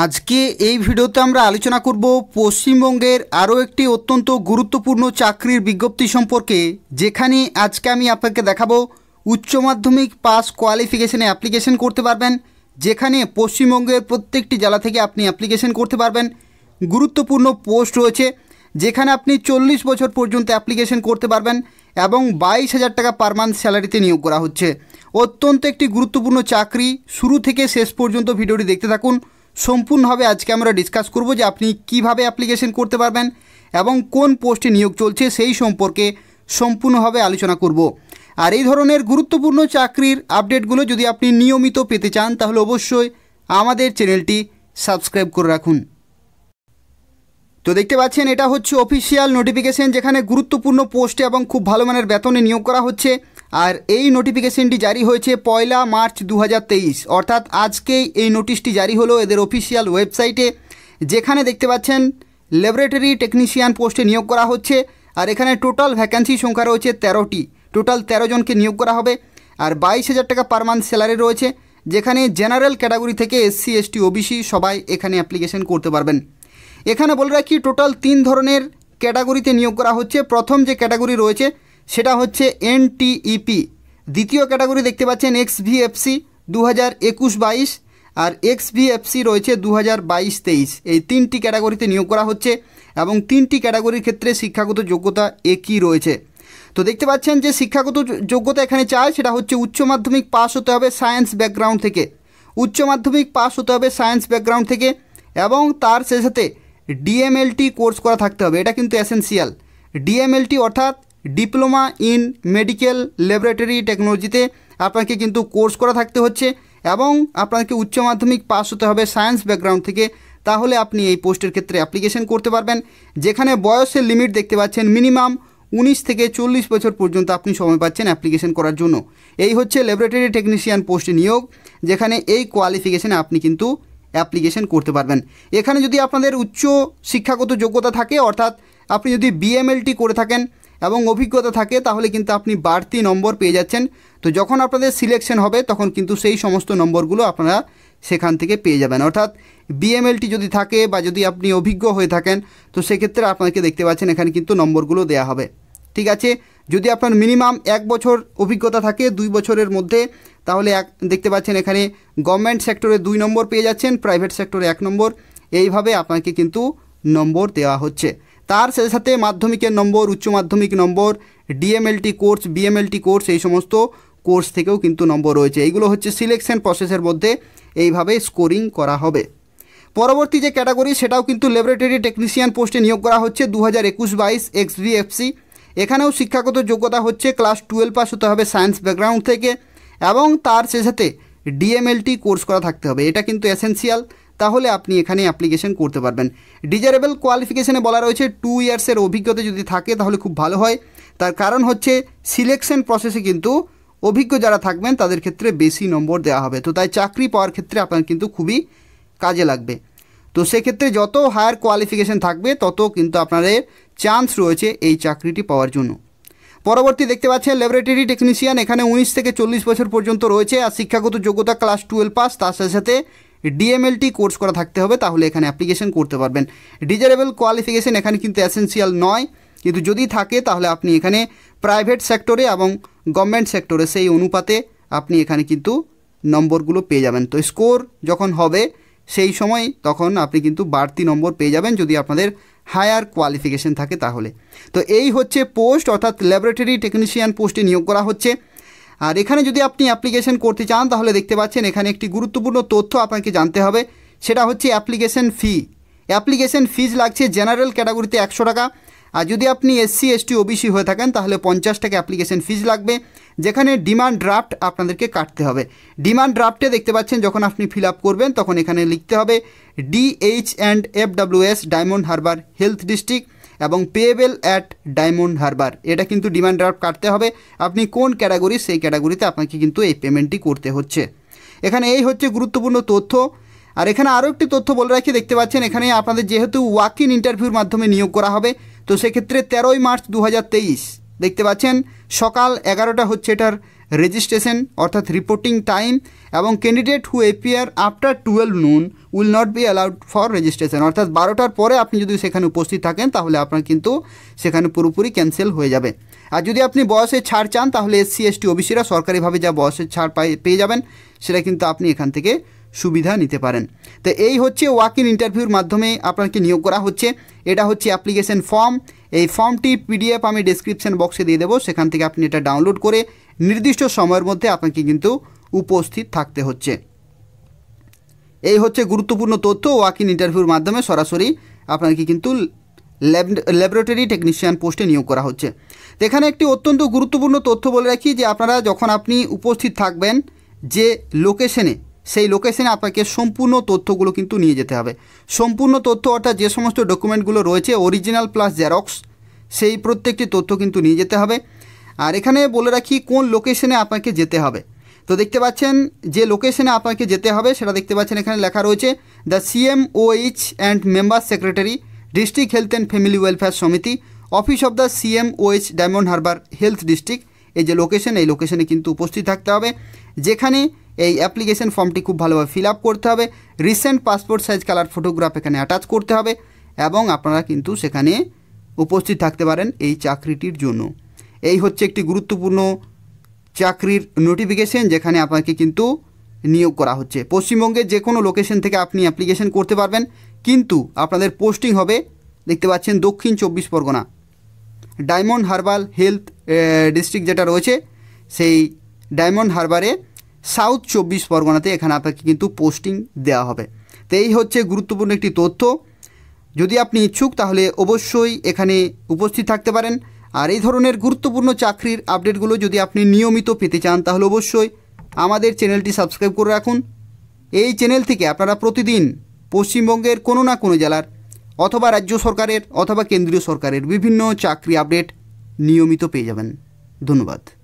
আজকে এই ভিডিওতে আমরা আলোচনা করব পশ্চিমবঙ্গের আরও একটি অত্যন্ত গুরুত্বপূর্ণ চাকরির বিজ্ঞপ্তি সম্পর্কে যেখানে আজকে আমি আপনাকে দেখাবো উচ্চ মাধ্যমিক পাস কোয়ালিফিকেশানে অ্যাপ্লিকেশন করতে পারবেন যেখানে পশ্চিমবঙ্গের প্রত্যেকটি জেলা থেকে আপনি অ্যাপ্লিকেশন করতে পারবেন গুরুত্বপূর্ণ পোস্ট রয়েছে যেখানে আপনি চল্লিশ বছর পর্যন্ত অ্যাপ্লিকেশন করতে পারবেন এবং বাইশ হাজার টাকা পার মান্থ স্যালারিতে নিয়োগ করা হচ্ছে অত্যন্ত একটি গুরুত্বপূর্ণ চাকরি শুরু থেকে শেষ পর্যন্ত ভিডিওটি দেখতে থাকুন সম্পূর্ণভাবে আজকে আমরা ডিসকাস করব যে আপনি কিভাবে অ্যাপ্লিকেশন করতে পারবেন এবং কোন পোস্টে নিয়োগ চলছে সেই সম্পর্কে সম্পূর্ণভাবে আলোচনা করব আর এই ধরনের গুরুত্বপূর্ণ চাকরির আপডেটগুলো যদি আপনি নিয়মিত পেতে চান তাহলে অবশ্যই আমাদের চ্যানেলটি সাবস্ক্রাইব করে রাখুন তো দেখতে পাচ্ছেন এটা হচ্ছে অফিসিয়াল নোটিফিকেশন যেখানে গুরুত্বপূর্ণ পোস্টে এবং খুব ভালো মানের বেতনে নিয়োগ করা হচ্ছে আর এই নোটিফিকেশনটি জারি হয়েছে পয়লা মার্চ দু অর্থাৎ আজকেই এই নোটিশটি জারি হলো এদের অফিসিয়াল ওয়েবসাইটে যেখানে দেখতে পাচ্ছেন ল্যাবরেটরি টেকনিশিয়ান পোস্টে নিয়োগ করা হচ্ছে আর এখানে টোটাল ভ্যাকান্সি সংখ্যা রয়েছে তেরোটি টোটাল তেরো জনকে নিয়োগ করা হবে আর বাইশ হাজার টাকা পার মান্থ স্যালারি রয়েছে যেখানে জেনারেল ক্যাটাগরি থেকে এসসি এসটি ওবিসি সবাই এখানে অ্যাপ্লিকেশন করতে পারবেন এখানে বলে রাখি টোটাল তিন ধরনের ক্যাটাগরিতে নিয়োগ করা হচ্ছে প্রথম যে ক্যাটাগরি রয়েছে সেটা হচ্ছে এনটিইপি e দ্বিতীয় ক্যাটাগরি দেখতে পাচ্ছেন এক্স ভিএফসি দু হাজার একুশ বাইশ আর এক্স ভিএফসি রয়েছে দু হাজার বাইশ তেইশ এই তিনটি ক্যাটাগরিতে নিয়োগ করা হচ্ছে এবং তিনটি ক্যাটাগরির ক্ষেত্রে শিক্ষাগত যোগ্যতা একই রয়েছে তো দেখতে পাচ্ছেন যে শিক্ষাগত যোগ্যতা এখানে চায় সেটা হচ্ছে উচ্চ মাধ্যমিক পাস হতে হবে সায়েন্স ব্যাকগ্রাউন্ড থেকে উচ্চ মাধ্যমিক পাস হতে হবে সায়েন্স ব্যাকগ্রাউন্ড থেকে এবং তার সাথে সাথে ডিএমএলটি কোর্স করা থাকতে হবে এটা কিন্তু অ্যাসেন্সিয়াল ডিএমএলটি অর্থাৎ ডিপ্লোমা ইন মেডিকেল ল্যাবরেটরি টেকনোলজিতে আপনাকে কিন্তু কোর্স করা থাকতে হচ্ছে এবং আপনাকে উচ্চ মাধ্যমিক পাস হতে হবে সায়েন্স ব্যাকগ্রাউন্ড থেকে তাহলে আপনি এই পোস্টের ক্ষেত্রে অ্যাপ্লিকেশন করতে পারবেন যেখানে বয়সের লিমিট দেখতে পাচ্ছেন মিনিমাম উনিশ থেকে চল্লিশ বছর পর্যন্ত আপনি সময় পাচ্ছেন অ্যাপ্লিকেশন করার জন্য এই হচ্ছে ল্যাবরেটরি টেকনিশিয়ান পোস্টে নিয়োগ যেখানে এই কোয়ালিফিকেশানে আপনি কিন্তু অ্যাপ্লিকেশন করতে পারবেন এখানে যদি আপনাদের উচ্চ শিক্ষাগত যোগ্যতা থাকে অর্থাৎ আপনি যদি বিএমএলটি করে থাকেন এবং অভিজ্ঞতা থাকে তাহলে কিন্তু আপনি বাড়তি নম্বর পেয়ে যাচ্ছেন তো যখন আপনাদের সিলেকশন হবে তখন কিন্তু সেই সমস্ত নম্বরগুলো আপনারা সেখান থেকে পেয়ে যাবেন অর্থাৎ বিএমএলটি যদি থাকে বা যদি আপনি অভিজ্ঞ হয়ে থাকেন তো সেক্ষেত্রে আপনাকে দেখতে পাচ্ছেন এখানে কিন্তু নম্বরগুলো দেয়া হবে ঠিক আছে যদি আপনার মিনিমাম এক বছর অভিজ্ঞতা থাকে দুই বছরের মধ্যে তাহলে এক দেখতে পাচ্ছেন এখানে গভর্নমেন্ট সেক্টরে দুই নম্বর পেয়ে যাচ্ছেন প্রাইভেট সেক্টরে এক নম্বর এইভাবে আপনাকে কিন্তু নম্বর দেওয়া হচ্ছে তার সাথে সাথে মাধ্যমিকের নম্বর উচ্চ মাধ্যমিক নম্বর ডিএমএলটি কোর্স বিএমএলটি কোর্স এই সমস্ত কোর্স থেকেও কিন্তু নম্বর রয়েছে এইগুলো হচ্ছে সিলেকশন প্রসেসের মধ্যে এইভাবে স্কোরিং করা হবে পরবর্তী যে ক্যাটাগরি সেটাও কিন্তু ল্যাবরেটরি টেকনিশিয়ান পোস্টে নিয়োগ করা হচ্ছে দু হাজার একুশ বাইশ এক্সভিএফসি এখানেও শিক্ষাগত যোগ্যতা হচ্ছে ক্লাস টুয়েলভ পাস হতে হবে সায়েন্স ব্যাকগ্রাউন্ড থেকে এবং তার সাথে সাথে ডিএমএলটি কোর্স করা থাকতে হবে এটা কিন্তু এসেন্সিয়াল তাহলে আপনি এখানে অ্যাপ্লিকেশন করতে পারবেন ডিজারেবল কোয়ালিফিকেশানে বলা রয়েছে টু ইয়ার্সের অভিজ্ঞতা যদি থাকে তাহলে খুব ভালো হয় তার কারণ হচ্ছে সিলেকশন প্রসেসে কিন্তু অভিজ্ঞ যারা থাকবেন তাদের ক্ষেত্রে বেশি নম্বর দেওয়া হবে তো তাই চাকরি পাওয়ার ক্ষেত্রে আপনার কিন্তু খুবই কাজে লাগবে তো সেক্ষেত্রে যত হায়ার কোয়ালিফিকেশান থাকবে তত কিন্তু আপনাদের চান্স রয়েছে এই চাকরিটি পাওয়ার জন্য পরবর্তী দেখতে পাচ্ছেন ল্যাবরেটরি টেকনিশিয়ান এখানে উনিশ থেকে চল্লিশ বছর পর্যন্ত রয়েছে আর শিক্ষাগত যোগ্যতা ক্লাস টুয়েলভ পাস তার সাথে সাথে ডিএমএলটি কোর্স করা থাকতে হবে তাহলে এখানে অ্যাপ্লিকেশন করতে পারবেন ডিজারেবল কোয়ালিফিকেশন এখানে কিন্তু অ্যাসেন্সিয়াল নয় কিন্তু যদি থাকে তাহলে আপনি এখানে প্রাইভেট সেক্টরে এবং গভর্নমেন্ট সেক্টরে সেই অনুপাতে আপনি এখানে কিন্তু নম্বরগুলো পেয়ে যাবেন তো স্কোর যখন হবে সেই সময় তখন আপনি কিন্তু বাড়তি নম্বর পেয়ে যাবেন যদি আপনাদের হায়ার কোয়ালিফিকেশন থাকে তাহলে তো এই হচ্ছে পোস্ট অর্থাৎ ল্যাবরেটরি টেকনিশিয়ান পোস্টে নিয়োগ করা হচ্ছে আর এখানে যদি আপনি অ্যাপ্লিকেশন করতে চান তাহলে দেখতে পাচ্ছেন এখানে একটি গুরুত্বপূর্ণ তথ্য আপনাকে জানতে হবে সেটা হচ্ছে অ্যাপ্লিকেশন ফি অ্যাপ্লিকেশন ফিজ লাগছে জেনারেল ক্যাটাগরিতে একশো টাকা আর যদি আপনি এসসি এসটি ওবিসি হয়ে থাকেন তাহলে পঞ্চাশ টাকা অ্যাপ্লিকেশন ফিজ লাগবে যেখানে ডিমান্ড ড্রাফট আপনাদেরকে কাটতে হবে ডিমান্ড ড্রাফটে দেখতে পাচ্ছেন যখন আপনি ফিল আপ করবেন তখন এখানে লিখতে হবে DH and FWS Diamond Harbour health district এবং পেয়েবেল অ্যাট ডায়মন্ড হারবার এটা কিন্তু ডিমান্ড ড্রাফট কাটতে হবে আপনি কোন ক্যাটাগরি সেই ক্যাটাগরিতে আপনাকে কিন্তু এই পেমেন্টটি করতে হচ্ছে এখানে এই হচ্ছে গুরুত্বপূর্ণ তথ্য আর এখানে আরও একটি তথ্য বলে রাখি দেখতে পাচ্ছেন এখানে আপনাদের যেহেতু ওয়াক ইন ইন্টারভিউর মাধ্যমে নিয়োগ করা হবে তো সেক্ষেত্রে তেরোই মার্চ দু দেখতে পাচ্ছেন সকাল এগারোটা হচ্ছে এটার রেজিস্ট্রেশন অর্থাৎ রিপোর্টিং টাইম এবং candidate who appear after twelve noon will not be allowed for registration অর্থাৎ বারোটার পরে আপনি যদি সেখানে উপস্থিত থাকেন তাহলে আপনার কিন্তু সেখানে পুরোপুরি ক্যান্সেল হয়ে যাবে আর যদি আপনি বয়সে ছাড় চান তাহলে এসসি এসটি ওবিসিরা সরকারিভাবে যা বয়সের ছাড় পাই পেয়ে যাবেন সেটা কিন্তু আপনি এখান থেকে সুবিধা নিতে পারেন তো এই হচ্ছে ওয়াক ইন ইন্টারভিউর মাধ্যমে আপনাকে নিয়োগ করা হচ্ছে এটা হচ্ছে অ্যাপ্লিকেশন ফর্ম এই ফর্মটি পিডিএফ আমি ডিসক্রিপশান বক্সে দিয়ে দেবো সেখান থেকে আপনি এটা ডাউনলোড করে নির্দিষ্ট সময়ের মধ্যে আপনাকে কিন্তু উপস্থিত থাকতে হচ্ছে এই হচ্ছে গুরুত্বপূর্ণ তথ্য ইন ইন্টারভিউর মাধ্যমে সরাসরি আপনাকে কিন্তু ল্যাবরেটরি টেকনিশিয়ান পোস্টে নিয়োগ করা হচ্ছে এখানে একটি অত্যন্ত গুরুত্বপূর্ণ তথ্য বলে রাখি যে আপনারা যখন আপনি উপস্থিত থাকবেন যে লোকেশনে সেই লোকেশনে আপনাকে সম্পূর্ণ তথ্যগুলো কিন্তু নিয়ে যেতে হবে সম্পূর্ণ তথ্য অর্থাৎ যে সমস্ত ডকুমেন্টগুলো রয়েছে অরিজিনাল প্লাস জেরক্স সেই প্রত্যেকটি তথ্য কিন্তু নিয়ে যেতে হবে আর এখানে বলে রাখি কোন লোকেশনে আপনাকে যেতে হবে তো দেখতে পাচ্ছেন যে লোকেশনে আপনাকে যেতে হবে সেটা দেখতে পাচ্ছেন এখানে লেখা রয়েছে the CM H and member secretary district health and family welfare সমিতি office of the CM OH Diamond Harbour health district এই যে লোকেশন এই লোকেশনে কিন্তু উপস্থিত থাকতে হবে যেখানে এই অ্যাপ্লিকেশন ফর্মটি খুব ভালোভাবে ফিল আপ করতে হবে recent passport size colour photograph এখানে অ্যাটাচ করতে হবে এবং আপনারা কিন্তু সেখানে উপস্থিত থাকতে পারেন এই চাকরিটির জন্য এই হচ্ছে একটি গুরুত্বপূর্ণ চাকরির নোটিফিকেশন যেখানে আপনাকে কিন্তু নিয়োগ করা হচ্ছে পশ্চিমবঙ্গের যে কোনো লোকেশন থেকে আপনি অ্যাপ্লিকেশন করতে পারবেন কিন্তু আপনাদের পোস্টিং হবে দেখতে পাচ্ছেন Dakshin Chabbish Pargana Diamond Harbour health district যেটা রয়েছে সেই ডায়মন্ড হারবারে সাউথ চব্বিশ পরগনাতে এখানে আপনাকে কিন্তু পোস্টিং দেওয়া হবে তো এই হচ্ছে গুরুত্বপূর্ণ একটি তথ্য যদি আপনি ইচ্ছুক তাহলে অবশ্যই এখানে উপস্থিত থাকতে পারেন আর এই ধরনের গুরুত্বপূর্ণ চাকরির আপডেটগুলো যদি আপনি নিয়মিত পেতে চান তাহলে অবশ্যই আমাদের চ্যানেলটি সাবস্ক্রাইব করে রাখুন এই চ্যানেল থেকে আপনারা প্রতিদিন পশ্চিমবঙ্গের কোনো না কোনো জেলার অথবা রাজ্য সরকারের অথবা কেন্দ্রীয় সরকারের বিভিন্ন চাকরি আপডেট নিয়মিত পেয়ে যাবেন ধন্যবাদ